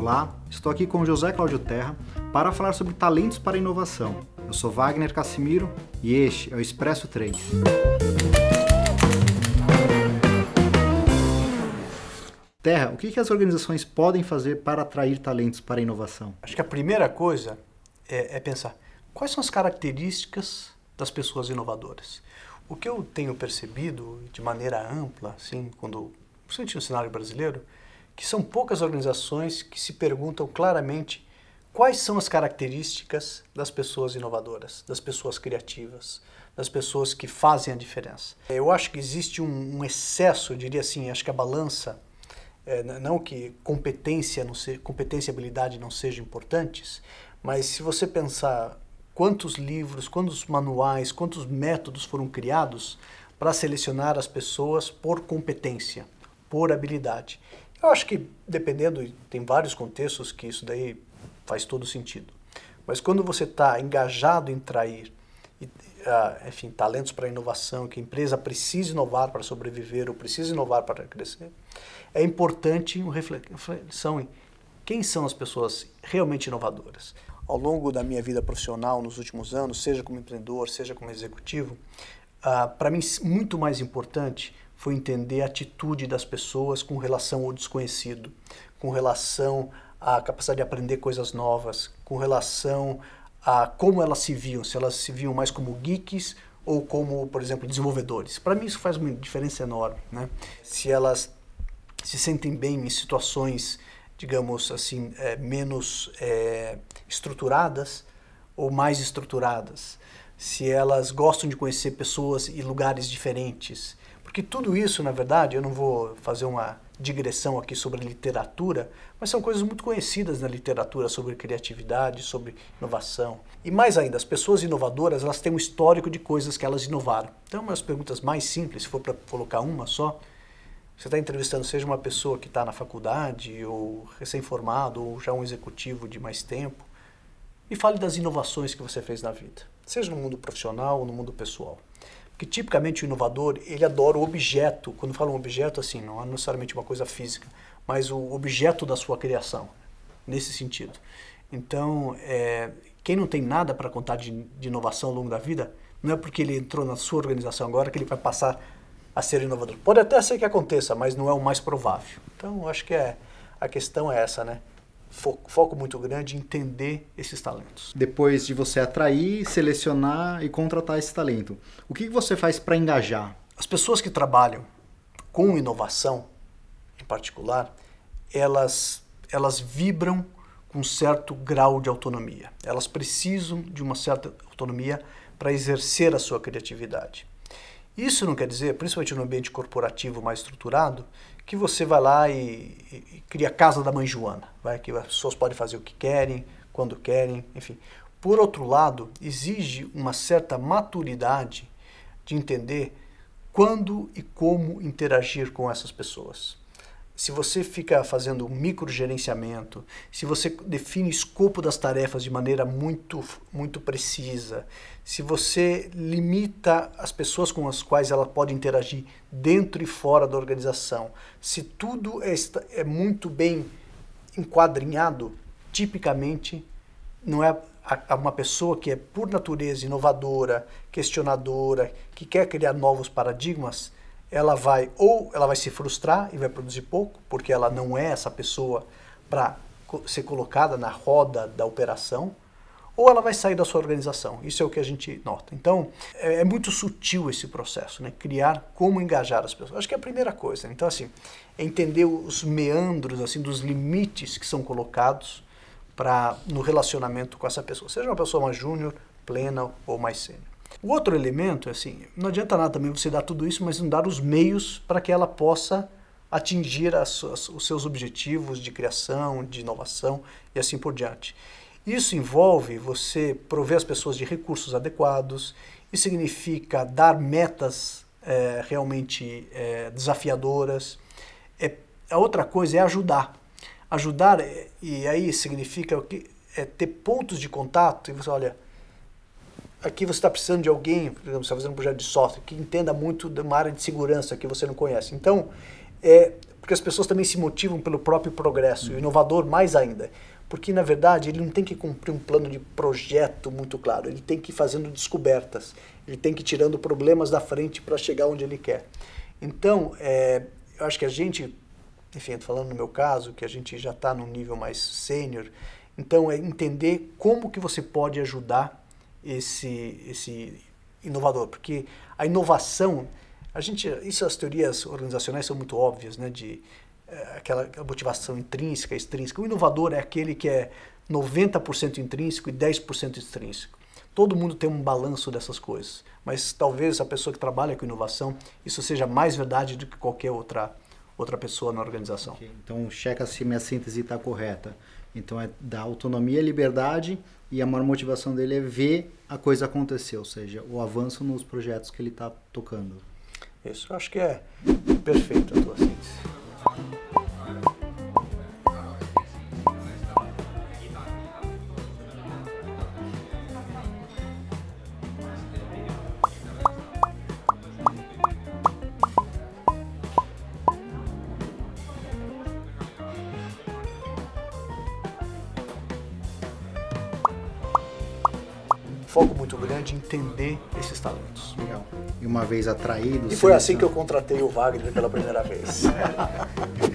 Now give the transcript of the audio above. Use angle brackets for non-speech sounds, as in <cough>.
Olá, estou aqui com José Cláudio Terra para falar sobre talentos para inovação. Eu sou Wagner Cassimiro e este é o Expresso 3. Terra, o que as organizações podem fazer para atrair talentos para a inovação? Acho que a primeira coisa é, é pensar quais são as características das pessoas inovadoras. O que eu tenho percebido de maneira ampla, assim, quando, principalmente no cenário brasileiro, que são poucas organizações que se perguntam claramente quais são as características das pessoas inovadoras, das pessoas criativas, das pessoas que fazem a diferença. Eu acho que existe um, um excesso, eu diria assim, acho que a balança, é, não que competência, não se, competência e habilidade não sejam importantes, mas se você pensar quantos livros, quantos manuais, quantos métodos foram criados para selecionar as pessoas por competência, por habilidade. Eu acho que, dependendo, tem vários contextos que isso daí faz todo sentido. Mas quando você está engajado em trair, ah, enfim, talentos para inovação, que a empresa precisa inovar para sobreviver ou precisa inovar para crescer, é importante uma reflexão em quem são as pessoas realmente inovadoras. Ao longo da minha vida profissional, nos últimos anos, seja como empreendedor, seja como executivo, ah, para mim, muito mais importante foi entender a atitude das pessoas com relação ao desconhecido, com relação à capacidade de aprender coisas novas, com relação a como elas se viam, se elas se viam mais como geeks ou como, por exemplo, desenvolvedores. Para mim isso faz uma diferença enorme, né? Se elas se sentem bem em situações, digamos assim, é, menos é, estruturadas ou mais estruturadas, se elas gostam de conhecer pessoas e lugares diferentes, porque tudo isso, na verdade, eu não vou fazer uma digressão aqui sobre literatura, mas são coisas muito conhecidas na literatura sobre criatividade, sobre inovação. E mais ainda, as pessoas inovadoras, elas têm um histórico de coisas que elas inovaram. Então, umas perguntas mais simples, se for para colocar uma só, você está entrevistando seja uma pessoa que está na faculdade, ou recém-formado, ou já um executivo de mais tempo, e fale das inovações que você fez na vida, seja no mundo profissional ou no mundo pessoal que tipicamente o inovador, ele adora o objeto. Quando um objeto, assim, não é necessariamente uma coisa física, mas o objeto da sua criação, nesse sentido. Então, é, quem não tem nada para contar de, de inovação ao longo da vida, não é porque ele entrou na sua organização agora que ele vai passar a ser inovador. Pode até ser que aconteça, mas não é o mais provável. Então, acho que é, a questão é essa, né? foco, foco muito grande em entender esses talentos. Depois de você atrair, selecionar e contratar esse talento, o que você faz para engajar? As pessoas que trabalham com inovação, em particular, elas, elas vibram com um certo grau de autonomia. Elas precisam de uma certa autonomia para exercer a sua criatividade. Isso não quer dizer, principalmente no ambiente corporativo mais estruturado, que você vai lá e, e, e cria a casa da mãe Joana, vai? que as pessoas podem fazer o que querem, quando querem, enfim. Por outro lado, exige uma certa maturidade de entender quando e como interagir com essas pessoas se você fica fazendo micro gerenciamento, se você define o escopo das tarefas de maneira muito, muito precisa, se você limita as pessoas com as quais ela pode interagir dentro e fora da organização, se tudo é, é muito bem enquadrinhado, tipicamente não é uma pessoa que é por natureza inovadora, questionadora, que quer criar novos paradigmas, ela vai ou ela vai se frustrar e vai produzir pouco, porque ela não é essa pessoa para ser colocada na roda da operação, ou ela vai sair da sua organização. Isso é o que a gente nota. Então, é, é, muito sutil esse processo, né? Criar como engajar as pessoas. Acho que é a primeira coisa. Então, assim, é entender os meandros, assim, dos limites que são colocados para no relacionamento com essa pessoa. Seja uma pessoa mais júnior, plena ou mais sênior. O outro elemento, assim, não adianta nada também você dar tudo isso, mas não dar os meios para que ela possa atingir as, as, os seus objetivos de criação, de inovação e assim por diante. Isso envolve você prover as pessoas de recursos adequados, isso significa dar metas é, realmente é, desafiadoras. É, a outra coisa é ajudar. Ajudar, é, e aí significa que, é ter pontos de contato, e você olha, aqui você está precisando de alguém, por exemplo, você está fazendo um projeto de software, que entenda muito de uma área de segurança que você não conhece. Então, é, porque as pessoas também se motivam pelo próprio progresso, uhum. inovador mais ainda. Porque, na verdade, ele não tem que cumprir um plano de projeto muito claro, ele tem que ir fazendo descobertas, ele tem que ir tirando problemas da frente para chegar onde ele quer. Então, é, eu acho que a gente, enfim, falando no meu caso, que a gente já está num nível mais sênior, então é entender como que você pode ajudar esse, esse inovador, porque a inovação, a gente, isso as teorias organizacionais são muito óbvias, né, de é, aquela, motivação intrínseca, extrínseca. O inovador é aquele que é 90% intrínseco e 10% extrínseco. Todo mundo tem um balanço dessas coisas, mas talvez a pessoa que trabalha com inovação, isso seja mais verdade do que qualquer outra outra pessoa na organização. Okay. Então, checa se minha síntese está correta. Então, é da autonomia, liberdade e a maior motivação dele é ver a coisa acontecer, ou seja, o avanço nos projetos que ele está tocando. Isso, eu acho que é perfeito a tua síntese. foco muito grande em entender esses talentos. Legal. E uma vez atraídos. E foi assim né? que eu contratei o Wagner pela primeira vez. <laughs>